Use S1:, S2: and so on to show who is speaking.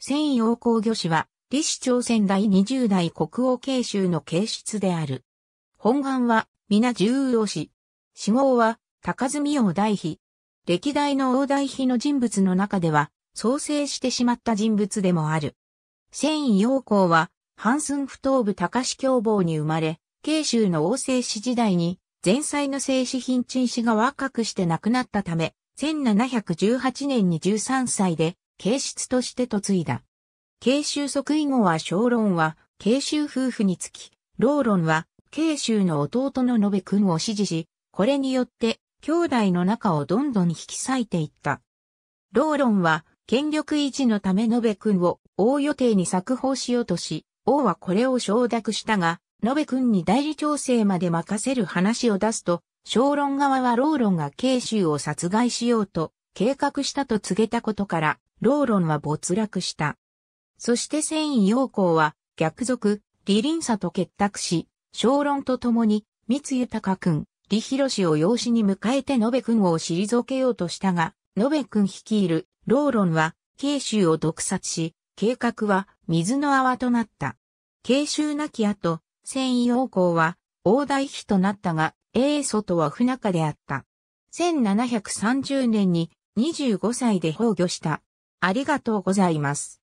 S1: 専陽皇魚子は、李氏朝鮮第20代国王慶州の慶出である。本願は、皆重王子。死号は、高積王大妃。歴代の王大妃の人物の中では、創生してしまった人物でもある。戦維陽光は、半寸不頭部高市凶暴に生まれ、慶州の王政史時代に、前妻の聖死品陳氏が若くして亡くなったため、1718年に13歳で継室として嫁いだ。慶州即位後は小論は、慶州夫婦につき、老論は、慶州の弟の延べ君を支持し、これによって、兄弟の仲をどんどん引き裂いていった。老論は、権力維持のため延べ君を王予定に作法しようとし、王はこれを承諾したが、延べ君に代理調整まで任せる話を出すと、小論側は老論が慶州を殺害しようと計画したと告げたことから、ローロンは没落した。そして繊維陽光は逆賊、李林佐と結託し、小論と共に、三井豊君、李博を養子に迎えて延べ君を退けようとしたが、延べ君率いるローロンは、慶州を毒殺し、計画は水の泡となった。慶州なき後、繊維陽光は、大大妃となったが、英祖とは不仲であった。1730年に25歳で崩御したありがとうございま
S2: す。